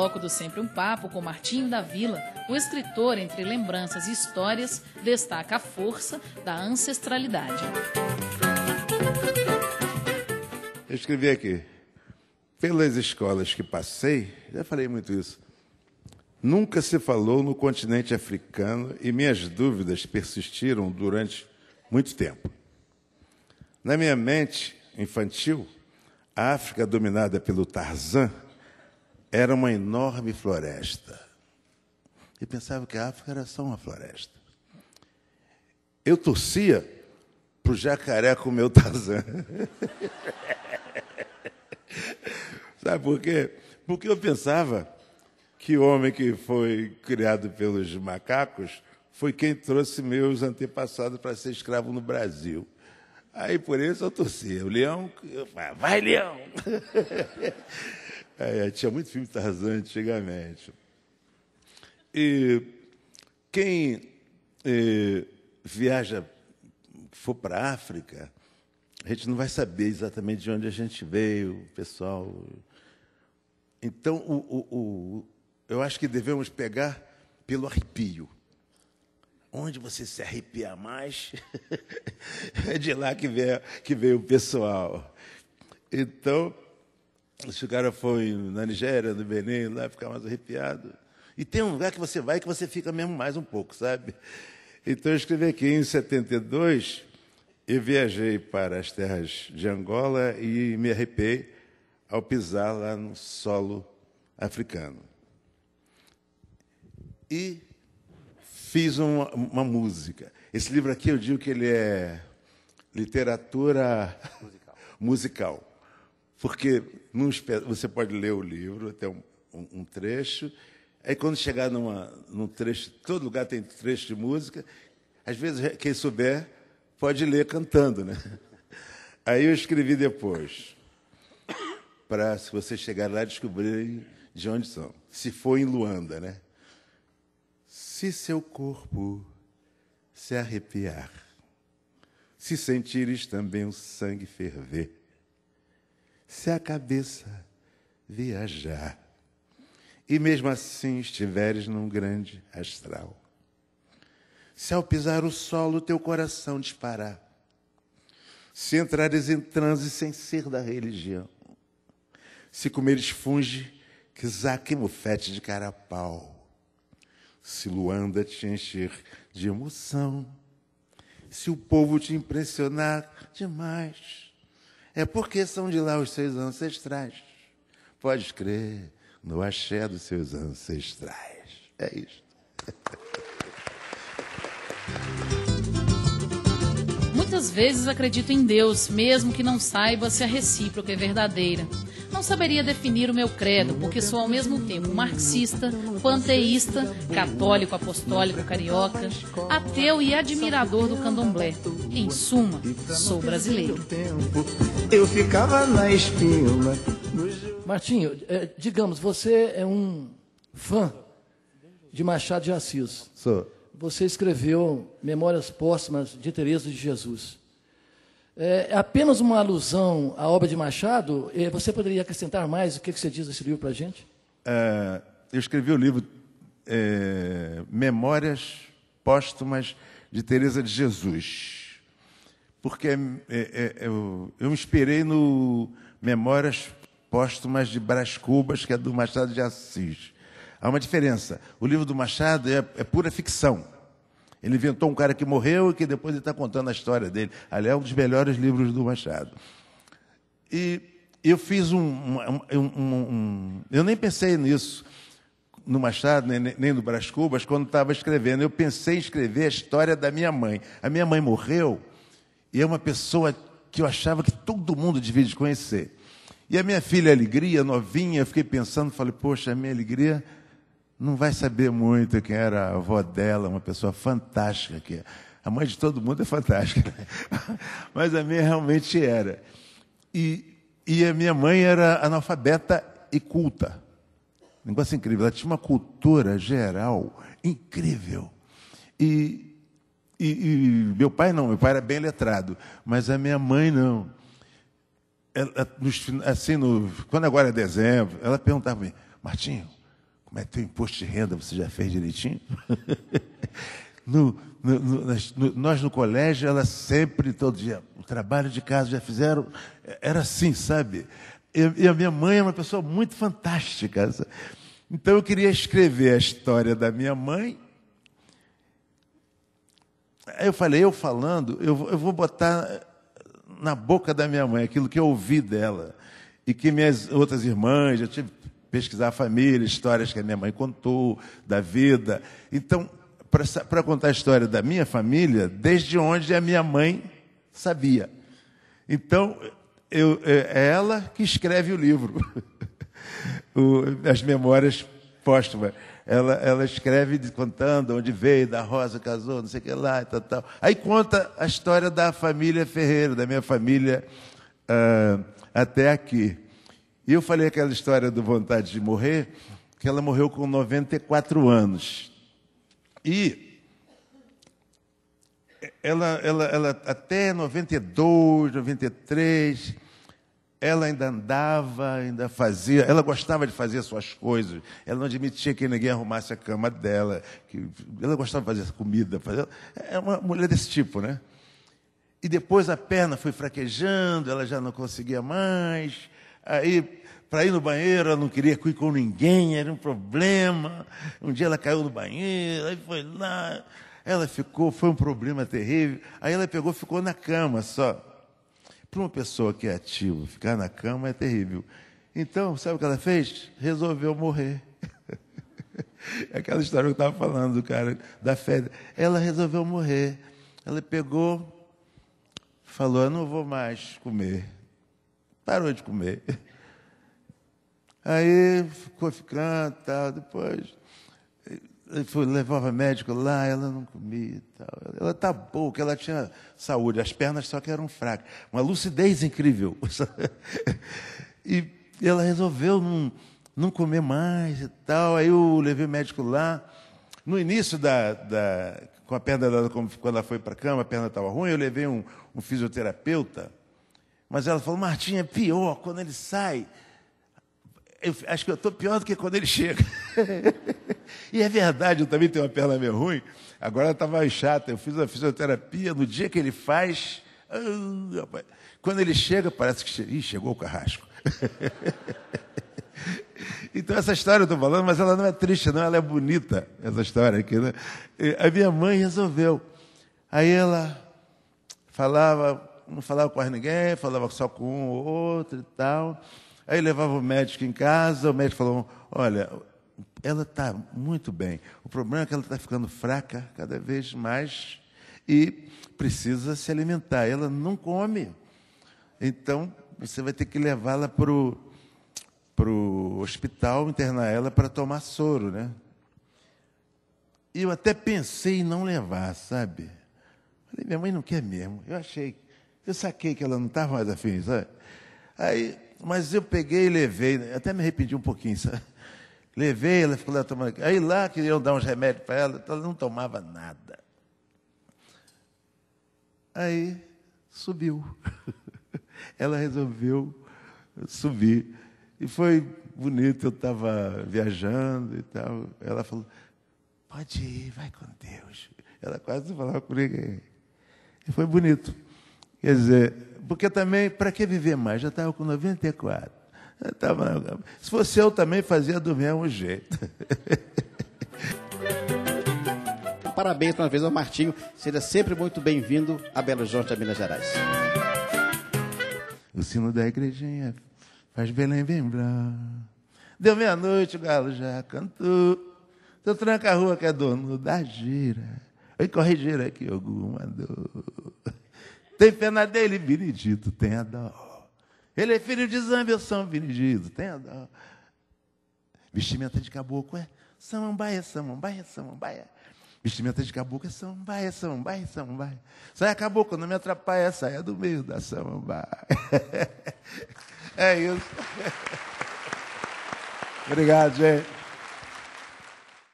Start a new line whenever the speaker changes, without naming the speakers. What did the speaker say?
bloco do Sempre um Papo com Martinho da Vila, o escritor, entre lembranças e histórias, destaca a força da ancestralidade. Eu escrevi aqui. Pelas escolas que passei, já falei muito isso, nunca se falou no continente africano e minhas dúvidas persistiram durante muito tempo. Na minha mente infantil, a África dominada pelo Tarzan era uma enorme floresta. E pensava que a África era só uma floresta. Eu torcia para o jacaré comer o Tarzan. Sabe por quê? Porque eu pensava que o homem que foi criado pelos macacos foi quem trouxe meus antepassados para ser escravo no Brasil. Aí por isso eu torcia. O leão, eu falava, vai leão! É, é, tinha muito filme Tarzan antigamente. E quem é, viaja, for para a África, a gente não vai saber exatamente de onde a gente veio, pessoal. Então, o, o, o, eu acho que devemos pegar pelo arrepio. Onde você se arrepiar mais, é de lá que veio, que veio o pessoal. Então, esse cara foi na Nigéria, no Benin, lá ficar mais arrepiado. E tem um lugar que você vai que você fica mesmo mais um pouco, sabe? Então eu escrevi aqui em 72, eu viajei para as terras de Angola e me arrepiei ao pisar lá no solo africano. E fiz uma, uma música. Esse livro aqui eu digo que ele é literatura musical. musical. Porque você pode ler o livro, até um, um, um, trecho, aí quando chegar numa, num trecho, todo lugar tem trecho de música, às vezes quem souber pode ler cantando, né? Aí eu escrevi depois, para se você chegar lá descobrirem de onde são. Se for em Luanda, né? Se seu corpo se arrepiar, se sentires também o sangue ferver, se a cabeça viajar e mesmo assim estiveres num grande astral. Se ao pisar o solo teu coração disparar, se entrares em transe sem ser da religião, se comeres funge que zaquimufete de carapau, se Luanda te encher de emoção, se o povo te impressionar demais, é porque são de lá os seus ancestrais. Pode crer no axé dos seus ancestrais. É isto. Muitas vezes acredito em Deus, mesmo que não saiba se a recíproca é verdadeira não saberia definir o meu credo, porque sou ao mesmo tempo marxista, panteísta, católico, apostólico, carioca, ateu e admirador do candomblé. Em suma, sou brasileiro. Eu ficava na espinha. Martinho, é, digamos, você é um fã de Machado de Assis. Sou. Você escreveu Memórias Póstumas de Teresa de Jesus. É apenas uma alusão à obra de Machado. É, você poderia acrescentar mais o que você diz desse livro para a gente? É, eu escrevi o livro é, Memórias Póstumas de Teresa de Jesus, porque é, é, é, eu, eu me inspirei no Memórias Póstumas de Brás Cubas, que é do Machado de Assis. Há uma diferença. O livro do Machado é pura ficção ele inventou um cara que morreu e que depois ele está contando a história dele. Aliás, é um dos melhores livros do Machado. E eu fiz um, um, um, um Eu nem pensei nisso no Machado, nem, nem no Brás Cubas, quando estava escrevendo. Eu pensei em escrever a história da minha mãe. A minha mãe morreu e é uma pessoa que eu achava que todo mundo devia conhecer. E a minha filha Alegria, novinha, eu fiquei pensando, falei, poxa, a minha Alegria não vai saber muito quem era a avó dela, uma pessoa fantástica que é. a mãe de todo mundo é fantástica, né? mas a minha realmente era. E, e a minha mãe era analfabeta e culta. negócio incrível. Ela tinha uma cultura geral incrível. E, e, e, meu pai não, meu pai era bem letrado, mas a minha mãe não. Ela, nos, assim, no, quando agora é dezembro, ela perguntava para mim, Martinho, como é teu imposto de renda? Você já fez direitinho? no, no, no, nós, nós no colégio, ela sempre, todo dia, o trabalho de casa já fizeram. É, era assim, sabe? E, e a minha mãe é uma pessoa muito fantástica. Então eu queria escrever a história da minha mãe. Aí eu falei, eu falando, eu, eu vou botar na boca da minha mãe aquilo que eu ouvi dela. E que minhas outras irmãs, já tive pesquisar a família, histórias que a minha mãe contou, da vida. Então, para contar a história da minha família, desde onde a minha mãe sabia. Então, eu, é, é ela que escreve o livro, o, as memórias póstumas. Ela, ela, escreve contando onde veio, da Rosa casou, não sei o que lá, e tal, tal. Aí conta a história da família Ferreira, da minha família uh, até aqui. E eu falei aquela história do vontade de morrer, que ela morreu com 94 anos. E ela, ela, ela até 92, 93, ela ainda andava, ainda fazia, ela gostava de fazer suas coisas, ela não admitia que ninguém arrumasse a cama dela, que ela gostava de fazer comida, fazer, é uma mulher desse tipo, né? E depois a perna foi fraquejando, ela já não conseguia mais, Aí, para ir no banheiro, ela não queria ir com ninguém, era um problema. Um dia ela caiu no banheiro, aí foi lá. Ela ficou, foi um problema terrível. Aí ela pegou, ficou na cama só. Para uma pessoa que é ativa, ficar na cama é terrível. Então, sabe o que ela fez? Resolveu morrer. É aquela história que eu estava falando do cara da fé. Ela resolveu morrer. Ela pegou, falou: Eu não vou mais comer parou de comer. Aí ficou ficando, tal, depois foi, levava médico lá, ela não comia tal. Ela tá boa, ela tinha saúde, as pernas só que eram fracas. Uma lucidez incrível. e ela resolveu não, não comer mais e tal. Aí eu levei o médico lá. No início da, da com a perna dela, quando ela foi para a cama, a perna estava ruim, eu levei um, um fisioterapeuta mas ela falou, Martim, é pior quando ele sai. Eu, acho que eu estou pior do que quando ele chega. e é verdade, eu também tenho uma perna meio ruim. Agora está mais chata. Eu fiz a fisioterapia, no dia que ele faz. Ah, quando ele chega, parece que Ih, chegou o carrasco. então, essa história eu estou falando, mas ela não é triste, não, ela é bonita, essa história aqui. Né? A minha mãe resolveu. Aí ela falava, não falava com ninguém, falava só com um ou outro e tal. Aí levava o médico em casa, o médico falou: Olha, ela está muito bem, o problema é que ela está ficando fraca cada vez mais e precisa se alimentar. Ela não come. Então, você vai ter que levá-la para o pro hospital, internar ela para tomar soro, né? E eu até pensei em não levar, sabe? Falei, minha mãe não quer mesmo. Eu achei eu saquei que ela não estava mais afim, sabe? Aí, mas eu peguei e levei, né? até me arrependi um pouquinho, sabe? Levei, ela ficou lá tomando. Aí lá queriam dar uns remédios para ela, ela não tomava nada. Aí subiu. Ela resolveu subir. E foi bonito, eu estava viajando e tal. Ela falou, pode ir, vai com Deus. Ela quase não falava com ninguém. E foi bonito. Quer dizer, porque também, para que viver mais? Já estava com 94. Já tava, se fosse eu também, fazia do mesmo jeito. Parabéns uma vez ao Martinho. Seja sempre muito bem-vindo a Belo Horizonte, a Minas Gerais. O sino da igrejinha faz Belém bem Deu meia-noite, o galo já cantou. Tu tranca a rua que é dono da gira. Oi, corre gira que alguma dor. Tem pena dele, Benedito, tenha dó. Ele é filho de Zâmbia, São Benedito, tenha dó. Vestimenta de caboclo é samambaia, samambaia, samambaia. Vestimenta de caboclo é samambaia, samambaia, samambaia. Saia caboclo, não me atrapalha, saia do meio da samambaia. é isso. Obrigado, gente.